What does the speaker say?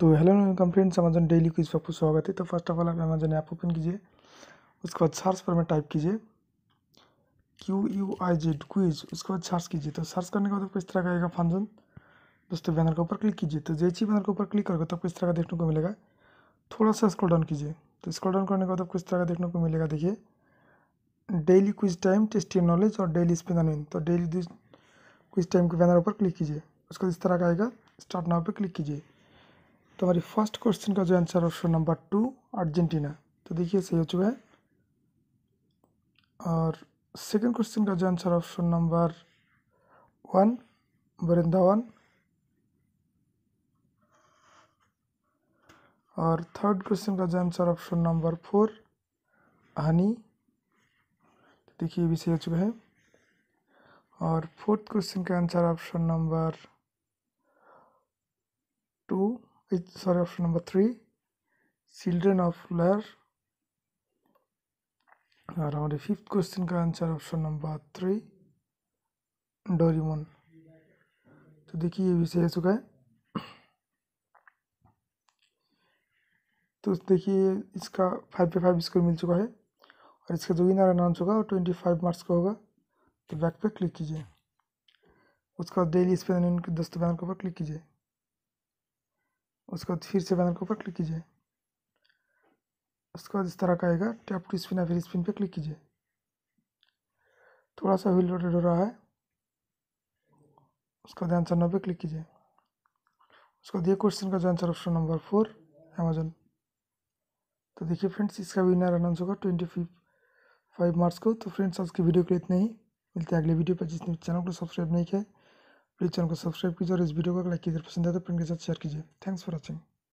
तो hello welcome friends Amazon daily quiz पर स्वागत है तो फर्स्ट ऑफ ऑल आप अमेजन ऐप ओपन कीजिए उसके बाद सर्च पर में टाइप कीजिए Q U I Z quiz उसके बाद सर्च कीजिए तो सर्च करने के बाद आपको इस तरह का आएगा फंक्शन दोस्तों बैनर के ऊपर क्लिक कीजिए तो जैसे बैनर के ऊपर क्लिक करोगे तो आपको इस तरह का देखने को मिलेगा थोड़ा सा स्क्रॉल डाउन कीजिए तो स्क्रॉल डाउन करने के बाद आपको इस तरह का देखने को मिलेगा देखिए daily quiz time test your knowledge और डेली स्पिन अन तो डेली क्विज टाइम के बैनर ऊपर क्लिक कीजिए उसके बाद इस तरह का आएगा स्टार्ट नाव पर क्लिक कीजिए तो हमारी फर्स्ट क्वेश्चन का जो answer option number two Argentina तो देखिए सही हो चुका है और सेकंड क्वेश्चन का जो answer option number one Vrindavan और थर्ड क्वेश्चन का जो answer option number four honey तो देखिए भी सही हो चुका है और फोर्थ क्वेश्चन का answer option number two It's sorry, option number three. Children of Lair. और हमारे फिफ्थ क्वेश्चन का answer option number three Doraemon तो देखिए ये विषय हो चुका है तो देखिए इसका फाइव पे फाइव स्कोर मिल चुका है और इसका जो विनर अनाउंस होगा ट्वेंटी फाइव मार्क्स का होगा तो बैक पे क्लिक कीजिए उसका डेली स्पेन दोस्तों बैनर के ऊपर क्लिक कीजिए उसके बाद फिर से बैनर के ऊपर क्लिक कीजिए उसके बाद इस तरह का आएगा टैप टू स्पिन या फिर स्पिन पे क्लिक कीजिए थोड़ा सा व्हील रोटेट हो रहा है उसका बाद आंसर नौ क्लिक कीजिए उसका दिए क्वेश्चन का जो answer option number four Amazon तो देखिए फ्रेंड्स इसका विनर अनाउंस होगा ट्वेंटी फिफ्थ फाइव मार्च को तो फ्रेंड्स आज की वीडियो के लिए इतना ही मिलते हैं अगले वीडियो पर जिसने चैनल को सब्सक्राइब नहीं किया प्लीज़ चैनल को सब्सक्राइब कीजिए और इस वीडियो को लाइक कीजिए पसंद आए तो फ्रेंड के साथ शेयर कीजिए थैंक्स फॉर वॉचिंग